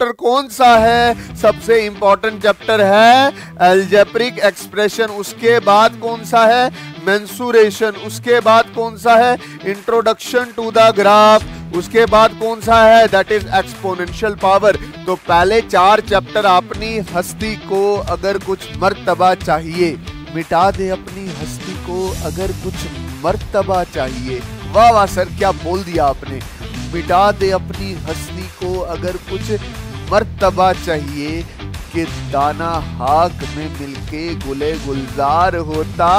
Chapter कौन सा है सबसे इंपॉर्टेंट चैप्टर है एल्जेप्रिक एक्सप्रेशन उसके बाद कौन सा है मैंसूरेशन उसके बाद कौन सा है इंट्रोडक्शन टू द ग्राफ उसके बाद कौन सा है दैट इज एक्सपोनेंशियल पावर तो पहले चार चैप्टर अपनी हस्ती को अगर कुछ मरतबा चाहिए मिटा दे अपनी हस्ती को अगर कुछ मरतबा चाहिए वाह वाह सर क्या बोल दिया आपने मिटा दे अपनी हस्ती को अगर कुछ मर्तबा चाहिए कि दाना हाक में मिलके गुले गुलजार होता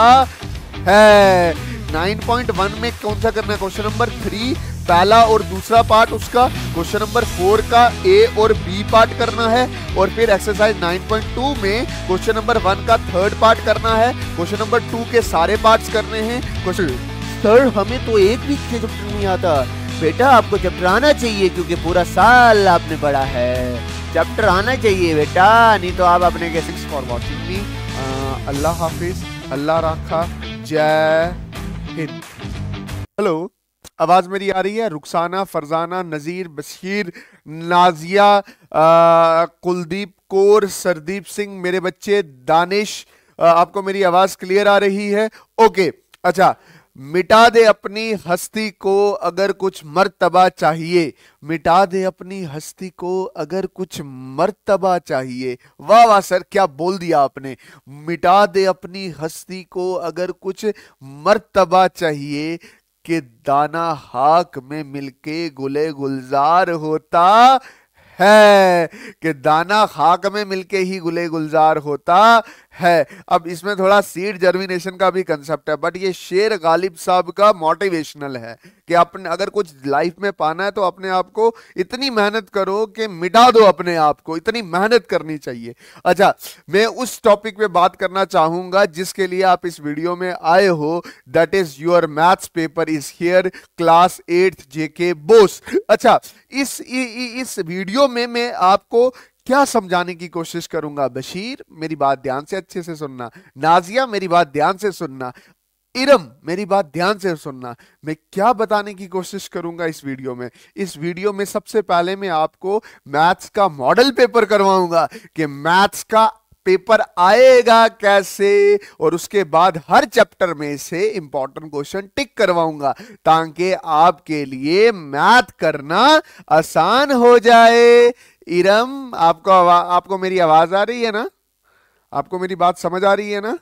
है 9.1 में कौन सा करना क्वेश्चन नंबर थ्री पहला और दूसरा पार्ट उसका क्वेश्चन नंबर फोर का ए और बी पार्ट करना है और फिर एक्सरसाइज 9.2 में क्वेश्चन नंबर वन का थर्ड पार्ट करना है क्वेश्चन नंबर टू के सारे पार्ट्स करने हैं क्वेश्चन सर हमें तो एक भी नहीं आता बेटा आपको चैप्टर आना चाहिए क्योंकि पूरा साल आपने पढ़ा है चैप्टर आना चाहिए बेटा नहीं तो आप अपने के फॉर वॉचिंग मी अल्लाह हाफिज अल्लाह राखा जय हिंद हेलो आवाज मेरी आ रही है रुखसाना फरजाना नज़ीर बशीर नाजिया कुलदीप कौर सरदीप सिंह मेरे बच्चे दानिश आपको मेरी आवाज क्लियर आ रही है ओके अच्छा मिटा दे अपनी हस्ती को अगर कुछ मर्तबा चाहिए मिटा दे अपनी हस्ती को अगर कुछ मर्तबा चाहिए वाह वाह सर क्या बोल दिया आपने मिटा दे अपनी हस्ती को अगर कुछ मर्तबा चाहिए कि दाना हाक में मिलके गुले गुलजार होता है कि दाना खाक में मिलके ही गुले गुलजार होता है अब इसमें थोड़ा सीड जर्मिनेशन का भी कंसेप्ट है बट ये शेर गालिब साहब का मोटिवेशनल है कि अपने अगर कुछ लाइफ में पाना है तो अपने आप को इतनी मेहनत करो कि मिटा दो अपने आप को इतनी मेहनत करनी चाहिए अच्छा मैं उस टॉपिक पे बात करना चाहूंगा जिसके लिए आप इस वीडियो में आए हो that is your maths paper is here class eighth JK BOSE अच्छा इस इ, इ, इस वीडियो में मैं आपको क्या समझाने की कोशिश करूंगा बशीर मेरी बात ध्यान से अच्छे से सुनना नाजिया मेरी बात ध्यान से सुनना इरम मेरी बात ध्यान से सुनना मैं क्या बताने की कोशिश करूंगा इस वीडियो में इस वीडियो में सबसे पहले मैं आपको मैथ्स का मॉडल पेपर करवाऊंगा कि मैथ्स का पेपर आएगा कैसे और उसके बाद हर चैप्टर में से इंपॉर्टेंट क्वेश्चन टिक करवाऊंगा ताकि आपके लिए मैथ करना आसान हो जाए इरम आपको आपको मेरी आवाज आ रही है ना आपको मेरी बात समझ आ रही है ना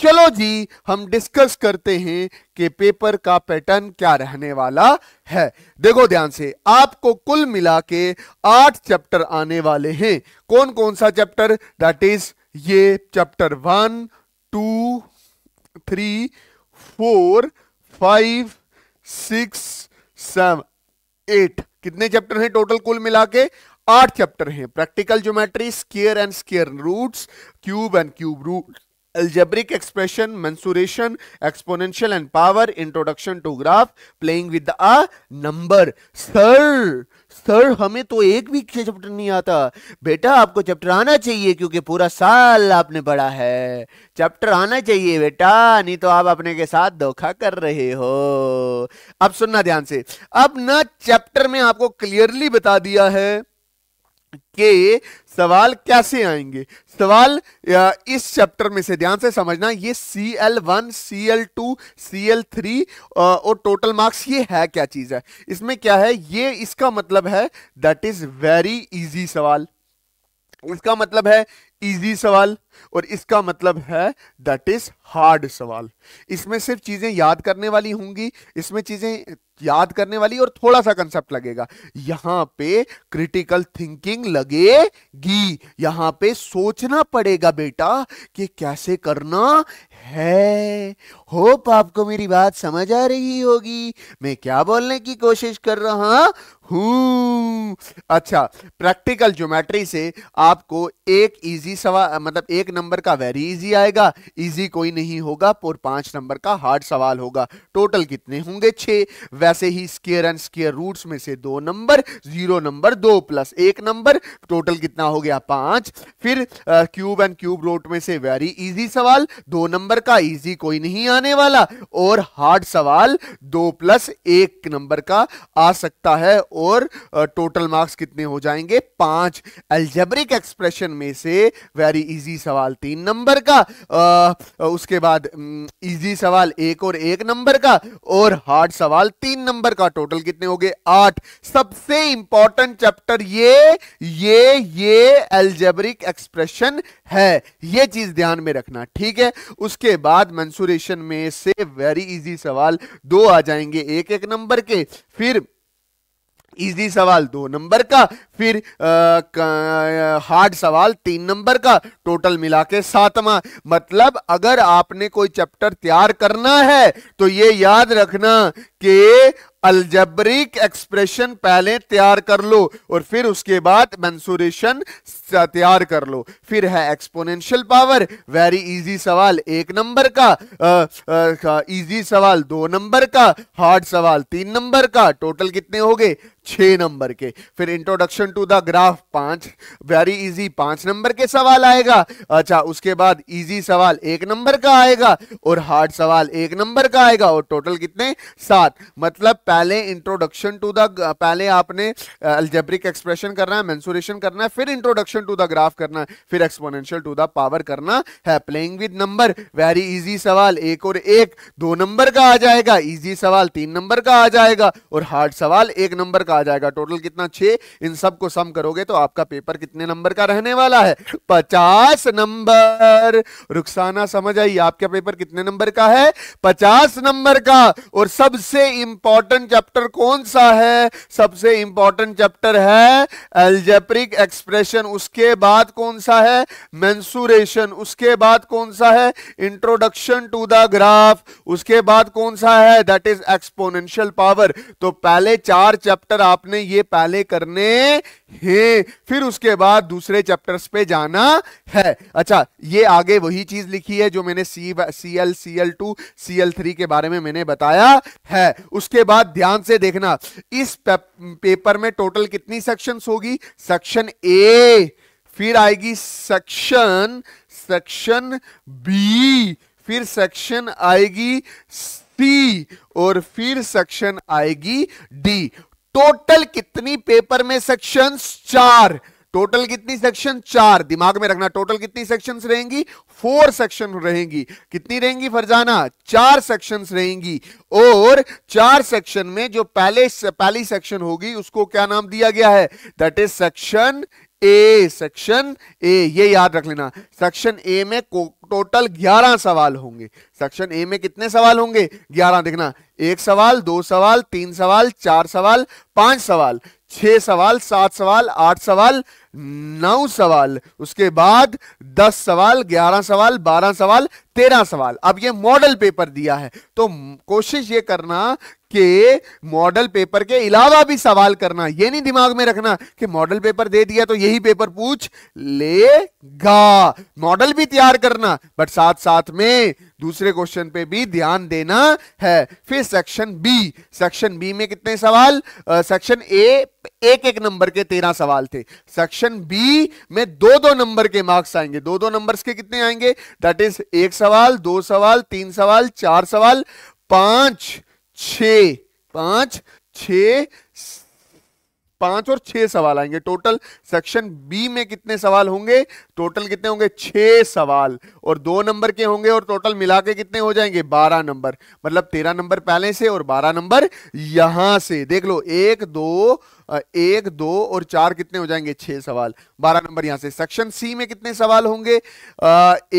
चलो जी हम डिस्कस करते हैं कि पेपर का पैटर्न क्या रहने वाला है देखो ध्यान से आपको कुल मिला के आठ चैप्टर आने वाले हैं कौन कौन सा चैप्टर दैट इज ये chapter one two three four five six seven eight कितने चैप्टर हैं टोटल कुल मिला के आठ चैप्टर हैं practical geometry square and square roots cube and cube root algebraic expression, mensuration, exponential and power, introduction to graph, playing with a uh, number. Sir, sir हमें तो एक भी चैप्टर नहीं आता बेटा आपको चैप्टर आना चाहिए क्योंकि पूरा साल आपने पढ़ा है चैप्टर आना चाहिए बेटा नहीं तो आप अपने के साथ धोखा कर रहे हो अब सुनना ध्यान से अब ना चैप्टर में आपको क्लियरली बता दिया है कि सवाल कैसे आएंगे सवाल इस चैप्टर में से ध्यान से समझना ये C L one C L two C L three और टोटल मार्क्स ये है क्या चीज़ है इसमें क्या है ये इसका मतलब है दैट इज़ वेरी इजी सवाल इसका मतलब है इजी सवाल और इसका मतलब है दैट इज हार्ड सवाल इसमें सिर्फ चीजें याद करने वाली होंगी इसमें चीजें याद करने वाली और थोड़ा सा कंसेप्ट लगेगा यहां पे क्रिटिकल थिंकिंग लगेगी यहां पे सोचना पड़ेगा बेटा कि कैसे करना है होप आपको मेरी बात समझ आ रही होगी मैं क्या बोलने की कोशिश कर रहा हूं अच्छा प्रैक्टिकल ज्योमेट्री से आपको एक इजी सवाल मतलब एक एक नंबर का वेरी इजी आएगा इजी कोई नहीं होगा पर पांच नंबर का हार्ड सवाल होगा टोटल कितने होंगे छ वैसे ही स्केयर एंड स्केयर रूट्स में से दो नंबर जीरो नंबर दो प्लस एक नंबर टोटल कितना हो गया पांच फिर क्यूब एंड क्यूब रूट में से वेरी इजी सवाल दो नंबर का इजी कोई नहीं आने वाला और हार्ड सवाल दो प्लस एक नंबर का आ सकता है और टोटल मार्क्स कितने हो जाएंगे पांच एल्जेब्रिक एक्सप्रेशन में से वेरी इजी सवाल सवाल तीन नंबर का आ, उसके बाद इजी सवाल एक और एक नंबर का और हार्ड सवाल तीन नंबर का टोटल कितने हो गए आठ सबसे इंपॉर्टेंट चैप्टर ये ये ये एल्जेबरिक एक्सप्रेशन है ये चीज ध्यान में रखना ठीक है उसके बाद मंसूरेशन में से वेरी इजी सवाल दो आ जाएंगे एक एक नंबर के फिर इजी सवाल दो नंबर का फिर हार्ड सवाल तीन नंबर का टोटल मिला के सातवा मतलब अगर आपने कोई चैप्टर तैयार करना है तो ये याद रखना कि अलजबरिक एक्सप्रेशन पहले तैयार कर लो और फिर उसके बाद मंसूरेशन तैयार कर लो फिर है एक्सपोनेंशियल पावर वेरी इजी सवाल एक नंबर का इजी सवाल दो नंबर का हार्ड सवाल तीन नंबर का टोटल कितने हो गए छ नंबर के फिर इंट्रोडक्शन टू द ग्राफ पांच वेरी इजी पांच नंबर के सवाल आएगा अच्छा उसके बाद इजी सवाल एक नंबर का आएगा और हार्ड सवाल एक नंबर का आएगा और टोटल कितने सात मतलब पहले इंट्रोडक्शन टू द पहले आपने अल्जेब्रिक एक्सप्रेशन करना है मैंसुरेशन करना है फिर इंट्रोडक्शन टू द ग्राफ करना है फिर एक्सपोनेंशियल टू द पावर करना है playing with number very easy सवाल एक और एक दो नंबर का आ जाएगा इजी सवाल तीन नंबर का आ जाएगा और हार्ड सवाल एक नंबर का आ जाएगा टोटल कितना छः इन सब को सम करोगे तो आपका पेपर कितने नंबर का रहने वाला है पचास नंबर रुखसाना समझ आई आपका पेपर कितने नंबर का है पचास नंबर का और सबसे इंपॉर्टेंट इंपॉर्टेंट चैप्टर कौन सा है सबसे इंपॉर्टेंट चैप्टर है एल्जेप्रिक एक्सप्रेशन उसके बाद कौन सा है मैंसूरेशन उसके बाद कौन सा है इंट्रोडक्शन टू द ग्राफ उसके बाद कौन सा है दैट इज एक्सपोनेंशियल पावर तो पहले चार चैप्टर आपने ये पहले करने हैं फिर उसके बाद दूसरे चैप्टर्स पे जाना है अच्छा ये आगे वही चीज लिखी है जो मैंने C C L C L two C L three के बारे में मैंने बताया है उसके बाद ध्यान से देखना इस पेपर में टोटल कितनी सेक्शंस होगी सेक्शन ए फिर आएगी सेक्शन सेक्शन बी फिर सेक्शन आएगी सी और फिर सेक्शन आएगी डी टोटल कितनी पेपर में सेक्शंस चार टोटल कितनी सेक्शन चार दिमाग में रखना टोटल कितनी सेक्शन रहेंगी फोर सेक्शन रहेंगी कितनी रहेंगी फरजाना चार सेक्शन रहेंगी और चार सेक्शन में जो पहले पहली सेक्शन होगी उसको क्या नाम दिया गया है that is section A section A ये याद रख लेना सेक्शन ए में टोटल 11 सवाल होंगे सेक्शन ए में कितने सवाल होंगे 11 देखना एक सवाल दो सवाल तीन सवाल चार सवाल पांच सवाल छह सवाल सात सवाल आठ सवाल नौ सवाल उसके बाद दस सवाल ग्यारह सवाल बारह सवाल तेरह सवाल अब ये मॉडल पेपर दिया है तो कोशिश ये करना कि मॉडल पेपर के अलावा भी सवाल करना यह नहीं दिमाग में रखना कि मॉडल पेपर दे दिया तो यही पेपर पूछ लेगा मॉडल भी तैयार करना बट साथ साथ में दूसरे क्वेश्चन पे भी ध्यान देना है फिर सेक्शन बी सेक्शन बी में कितने सवाल सेक्शन ए एक एक नंबर के तेरह सवाल थे सेक्शन बी में दो दो नंबर के मार्क्स आएंगे दो दो नंबर्स के कितने आएंगे दैट इज एक सवाल दो सवाल तीन सवाल चार सवाल पांच छ पांच छ पांच और छह सवाल आएंगे टोटल सेक्शन बी में कितने सवाल होंगे टोटल कितने होंगे छह सवाल और दो नंबर के होंगे और टोटल मिला के कितने हो जाएंगे बारह नंबर मतलब तेरह नंबर पहले से और बारह नंबर यहां से देख लो एक दो एक दो और चार कितने हो जाएंगे छह सवाल बारह नंबर यहां से सेक्शन सी में कितने सवाल होंगे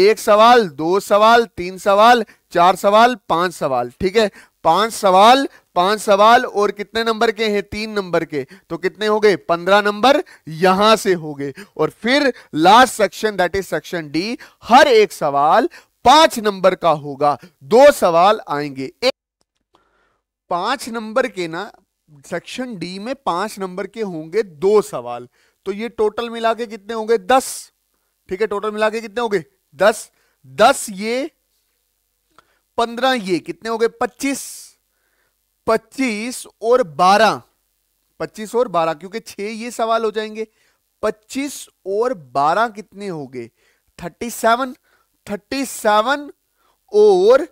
एक सवाल दो सवाल तीन सवाल चार सवाल पांच सवाल ठीक है पांच सवाल पांच सवाल और कितने नंबर के हैं तीन नंबर के तो कितने हो गए पंद्रह नंबर यहां से हो गए और फिर last section that is section D हर एक सवाल पांच नंबर का होगा दो सवाल आएंगे एक पांच नंबर के ना सेक्शन डी में पांच नंबर के होंगे दो सवाल तो ये टोटल मिला के कितने होंगे दस ठीक है टोटल मिला के कितने होंगे दस दस ये पंद्रह ये कितने हो गए पच्चीस पच्चीस और बारह पच्चीस और बारह क्योंकि छह ये सवाल हो जाएंगे पच्चीस और बारह कितने हो गए थर्टी सेवन थर्टी सेवन और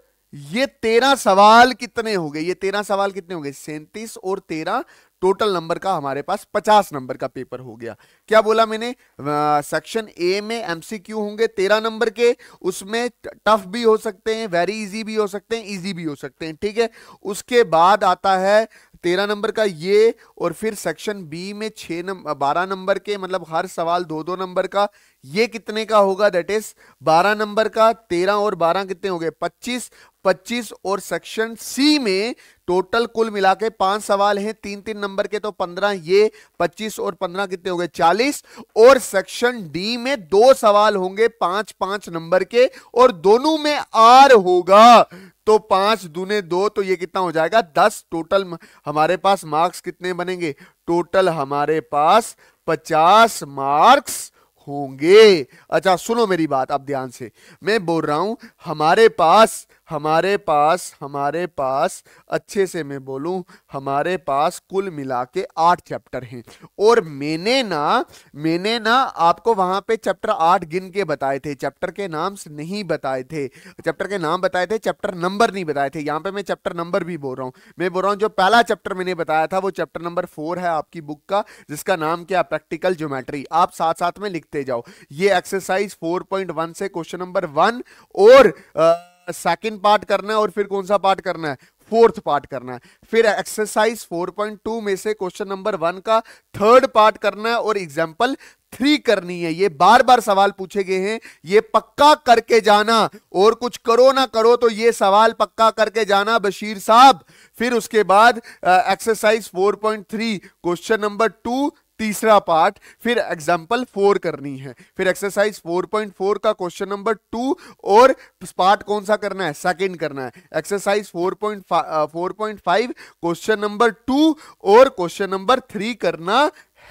ये तेरह सवाल कितने हो गए ये तेरह सवाल कितने हो गए सैंतीस और तेरह टोटल नंबर का हमारे पास 50 नंबर का पेपर हो गया क्या बोला मैंने सेक्शन ए में एमसीक्यू होंगे 13 नंबर के उसमें टफ भी हो सकते हैं वेरी इजी भी हो सकते हैं इजी भी हो सकते हैं ठीक है उसके बाद आता है तेरह नंबर का ये और फिर सेक्शन बी में छह नंबर बारह नंबर के मतलब हर सवाल दो दो नंबर का ये कितने का होगा दैट इज बारह नंबर का तेरह और बारह कितने हो गए पच्चीस पच्चीस और सेक्शन सी में टोटल कुल मिला के पांच सवाल हैं तीन तीन नंबर के तो पंद्रह ये पच्चीस और पंद्रह कितने हो गए चालीस और सेक्शन डी में दो सवाल होंगे पांच पांच नंबर के और दोनों में आर होगा तो पांच दूने दो तो ये कितना हो जाएगा दस टोटल हमारे पास मार्क्स कितने बनेंगे टोटल हमारे पास पचास मार्क्स होंगे अच्छा सुनो मेरी बात अब ध्यान से मैं बोल रहा हूं हमारे पास हमारे पास हमारे पास अच्छे से मैं बोलूं हमारे पास कुल मिला के आठ चैप्टर हैं और मैंने ना मैंने ना आपको वहां पे चैप्टर आठ गिन के बताए थे चैप्टर के नाम नहीं बताए थे चैप्टर के नाम बताए थे चैप्टर नंबर नहीं बताए थे यहाँ पे मैं चैप्टर नंबर भी बोल रहा हूँ मैं बोल रहा हूँ जो पहला चैप्टर मैंने बताया था वो चैप्टर नंबर फोर है आपकी बुक का जिसका नाम क्या प्रैक्टिकल ज्योमेट्री आप साथ साथ में लिखते जाओ ये एक्सरसाइज फोर पॉइंट वन से क्वेश्चन नंबर वन और आ, सेकेंड पार्ट करना है और फिर कौन सा पार्ट करना है फोर्थ पार्ट करना है फिर एक्सरसाइज 4.2 में से क्वेश्चन नंबर वन का थर्ड पार्ट करना है और एग्जाम्पल थ्री करनी है ये बार बार सवाल पूछे गए हैं ये पक्का करके जाना और कुछ करो ना करो तो ये सवाल पक्का करके जाना बशीर साहब फिर उसके बाद एक्सरसाइज 4.3 क्वेश्चन नंबर टू तीसरा पार्ट फिर एग्जाम्पल फोर करनी है फिर एक्सरसाइज 4.4 का क्वेश्चन नंबर टू और पार्ट कौन सा करना है सेकंड करना है एक्सरसाइज 4.5 क्वेश्चन नंबर टू और क्वेश्चन नंबर थ्री करना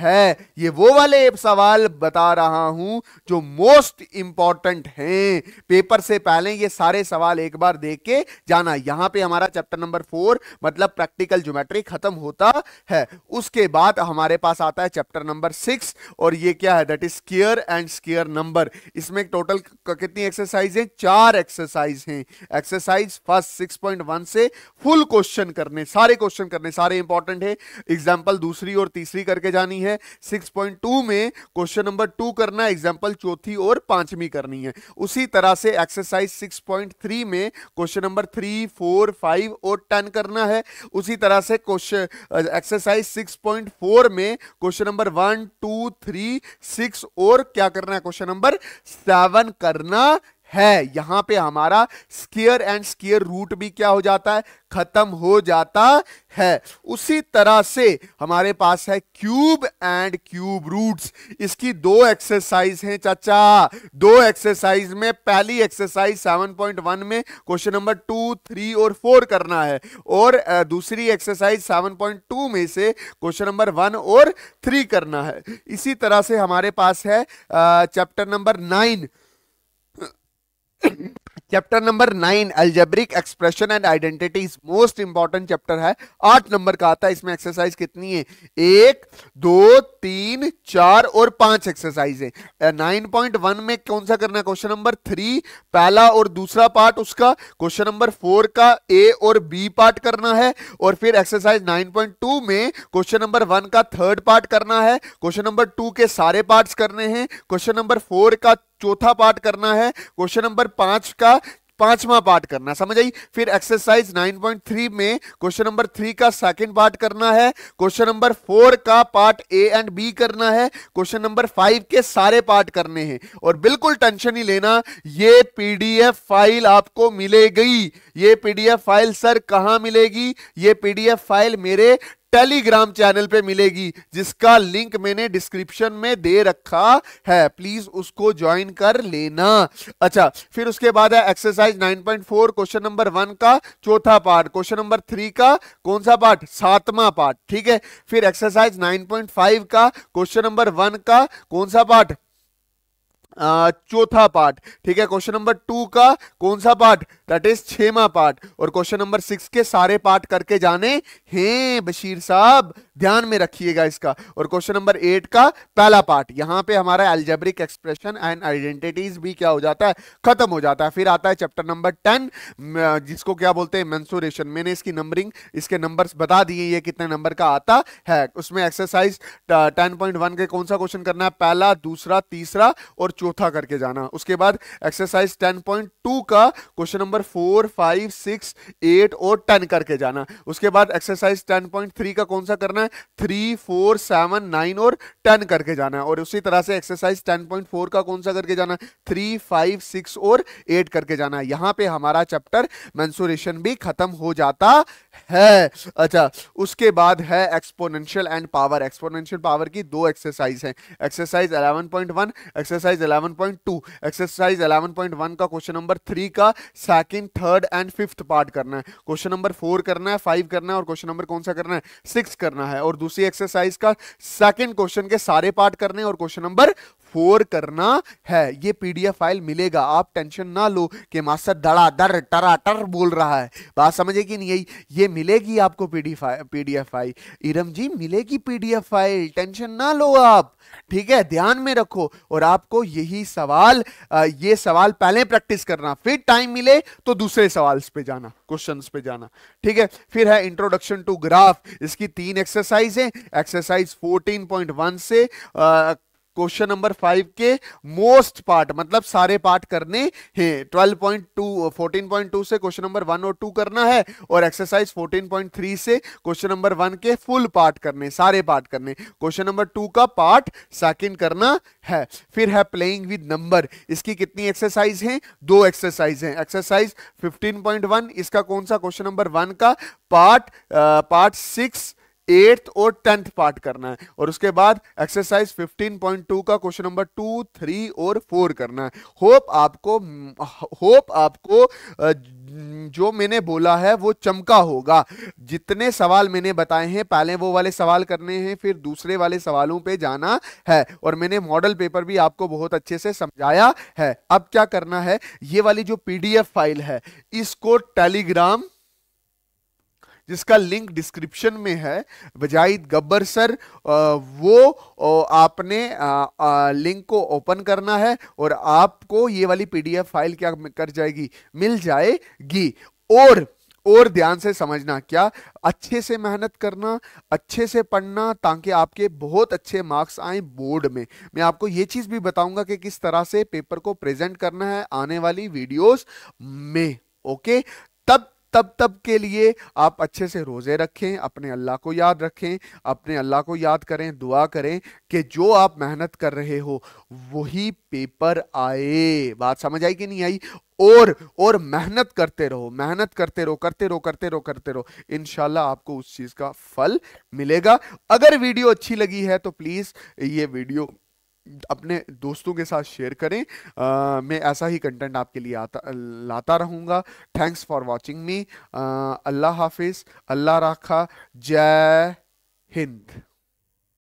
है ये वो वाले सवाल बता रहा हूं जो मोस्ट इंपॉर्टेंट हैं पेपर से पहले ये सारे सवाल एक बार देख के जाना यहां पे हमारा चैप्टर नंबर फोर मतलब प्रैक्टिकल ज्योमेट्री खत्म होता है उसके बाद हमारे पास आता है चैप्टर नंबर सिक्स और ये क्या है that is square and square number इसमें टोटल कितनी एक्सरसाइज है चार एक्सरसाइज है exercise first six point one से फुल क्वेश्चन करने सारे क्वेश्चन करने सारे इंपॉर्टेंट है एग्जाम्पल दूसरी और तीसरी करके जानी है है 6.2 में क्वेश्चन नंबर टू करना एग्जाम्पल चौथी और पांचवी करनी है उसी तरह से एक्सरसाइज 6.3 में question number three four five और टेन करना है उसी तरह से क्वेश्चन एक्सरसाइज 6.4 में question number one two three six और क्या करना है क्वेश्चन नंबर सेवन करना है यहां पे हमारा स्केयर एंड स्केयर रूट भी क्या हो जाता है खत्म हो जाता है उसी तरह से हमारे पास है क्यूब एंड क्यूब रूट्स इसकी दो एक्सरसाइज हैं चाचा दो एक्सरसाइज में पहली एक्सरसाइज 7.1 में क्वेश्चन नंबर टू थ्री और फोर करना है और दूसरी एक्सरसाइज 7.2 में से क्वेश्चन नंबर वन और थ्री करना है इसी तरह से हमारे पास है chapter number nine chapter number nine algebraic expression and identities most important chapter है आठ नंबर का आता है इसमें एक्सरसाइज कितनी है एक दो तीन चार और पांच एक्सरसाइज है नाइन पॉइंट वन में कौन सा करना है क्वेश्चन नंबर थ्री पहला और दूसरा पार्ट उसका क्वेश्चन नंबर फोर का ए और बी पार्ट करना है और फिर एक्सरसाइज नाइन पॉइंट टू में क्वेश्चन नंबर वन का थर्ड पार्ट करना है क्वेश्चन नंबर टू के सारे पार्ट करने हैं क्वेश्चन नंबर फोर का चौथा पार्ट करना है क्वेश्चन नंबर पांच का पांचवा पार्ट करना समझ आई फिर एक्सरसाइज 9.3 में क्वेश्चन नंबर थ्री का सेकंड पार्ट करना है क्वेश्चन नंबर फोर का पार्ट ए एंड बी करना है क्वेश्चन नंबर फाइव के सारे पार्ट करने हैं और बिल्कुल टेंशन ही लेना ये पीडीएफ फाइल आपको मिलेगी ये पीडीएफ फाइल सर कहाँ मिलेगी ये पीडीएफ फाइल मेरे टेलीग्राम चैनल पे मिलेगी जिसका लिंक मैंने डिस्क्रिप्शन में दे रखा है प्लीज उसको ज्वाइन कर लेना अच्छा फिर उसके बाद है एक्सरसाइज 9.4 क्वेश्चन नंबर वन का चौथा पार्ट क्वेश्चन नंबर थ्री का कौन सा पार्ट सातवां पार्ट ठीक है फिर एक्सरसाइज 9.5 का क्वेश्चन नंबर वन का कौन सा पार्ट चौथा पार्ट ठीक है क्वेश्चन नंबर टू का कौन सा पार्ट दैट इज छेमा पार्ट और क्वेश्चन नंबर सिक्स के सारे पार्ट करके जाने हैं बशीर साहब ध्यान में रखिएगा इसका और क्वेश्चन नंबर एट का पहला पार्ट यहां पे हमारा एल्जेब्रिक एक्सप्रेशन एंड आइडेंटिटीज भी क्या हो जाता है खत्म हो जाता है फिर आता है चैप्टर नंबर टेन जिसको क्या बोलते हैं मैंसूरेशन मैंने इसकी नंबरिंग इसके नंबर्स बता दिए ये कितने नंबर का आता है उसमें एक्सरसाइज टेन पॉइंट वन के कौन सा क्वेश्चन करना है पहला दूसरा तीसरा और चौथा करके जाना उसके बाद एक्सरसाइज टेन पॉइंट टू का question number number four five six eight और टेन करके जाना उसके बाद एक्सरसाइज टेन पॉइंट थ्री का कौन सा करना है थ्री फोर सेवन नाइन और टेन करके जाना है और उसी तरह से एक्सरसाइज टेन पॉइंट फोर का कौन सा करके जाना है थ्री फाइव सिक्स और एट करके जाना है यहाँ पे हमारा चैप्टर मैंसुरेशन भी खत्म हो जाता है अच्छा उसके बाद है exponential and power exponential power की दो एक्सरसाइज है exercise eleven point one exercise eleven point two exercise eleven point one का क्वेश्चन नंबर थ्री का second third and fifth part करना है क्वेश्चन नंबर फोर करना है फाइव करना है और क्वेश्चन नंबर कौन सा करना है सिक्स करना है और दूसरी एक्सरसाइज का सेकंड क्वेश्चन के सारे पार्ट करने और क्वेश्चन नंबर फोर करना है ये पीडीएफ फाइल मिलेगा आप टेंशन ना लो कि मास्टर दड़ा दर टरा टर बोल रहा है बात समझे कि नहीं आई ये मिलेगी आपको PDF PDF file Iram ji मिलेगी पीडीएफ फाइल टेंशन ना लो आप ठीक है ध्यान में रखो और आपको यही सवाल ये सवाल पहले प्रैक्टिस करना फिर टाइम मिले तो दूसरे सवाल पे जाना क्वेश्चन पे जाना ठीक है फिर है इंट्रोडक्शन टू ग्राफ इसकी तीन एक्सरसाइज है एक्सरसाइज फोर्टीन से क्वेश्चन नंबर फाइव के मोस्ट पार्ट मतलब सारे पार्ट करने हैं 12.2 14.2 से क्वेश्चन नंबर वन और टू करना है और एक्सरसाइज 14.3 से क्वेश्चन नंबर वन के फुल पार्ट करने सारे पार्ट करने क्वेश्चन नंबर टू का पार्ट सेकंड करना है फिर है प्लेइंग विद नंबर इसकी कितनी एक्सरसाइज है दो एक्सरसाइज है एक्सरसाइज 15.1 इसका कौन सा क्वेश्चन नंबर वन का पार्ट पार्ट सिक्स एट्थ और टेंथ पार्ट करना है और उसके बाद एक्सरसाइज 15.2 का क्वेश्चन नंबर टू थ्री और फोर करना है होप आपको होप आपको जो मैंने बोला है वो चमका होगा जितने सवाल मैंने बताए हैं पहले वो वाले सवाल करने हैं फिर दूसरे वाले सवालों पे जाना है और मैंने मॉडल पेपर भी आपको बहुत अच्छे से समझाया है अब क्या करना है ये वाली जो पी फाइल है इसको टेलीग्राम जिसका लिंक डिस्क्रिप्शन में है बजाइद गब्बर सर वो आपने लिंक को ओपन करना है और आपको ये वाली पीडीएफ फाइल क्या कर जाएगी मिल जाएगी और और ध्यान से समझना क्या अच्छे से मेहनत करना अच्छे से पढ़ना ताकि आपके बहुत अच्छे मार्क्स आए बोर्ड में मैं आपको ये चीज भी बताऊंगा कि किस तरह से पेपर को प्रेजेंट करना है आने वाली वीडियोस में ओके तब तब तब के लिए आप अच्छे से रोज़े रखें अपने अल्लाह को याद रखें अपने अल्लाह को याद करें दुआ करें कि जो आप मेहनत कर रहे हो वही पेपर आए बात समझ आई कि नहीं आई और और मेहनत करते रहो मेहनत करते रहो करते रहो करते रहो करते रहो इनशाला आपको उस चीज़ का फल मिलेगा अगर वीडियो अच्छी लगी है तो प्लीज़ ये वीडियो अपने दोस्तों के साथ शेयर करें आ, मैं ऐसा ही कंटेंट आपके लिए आता लाता रहूँगा थैंक्स फॉर वॉचिंग मी अल्लाह हाफिज़ अल्लाह राखा जय हिंद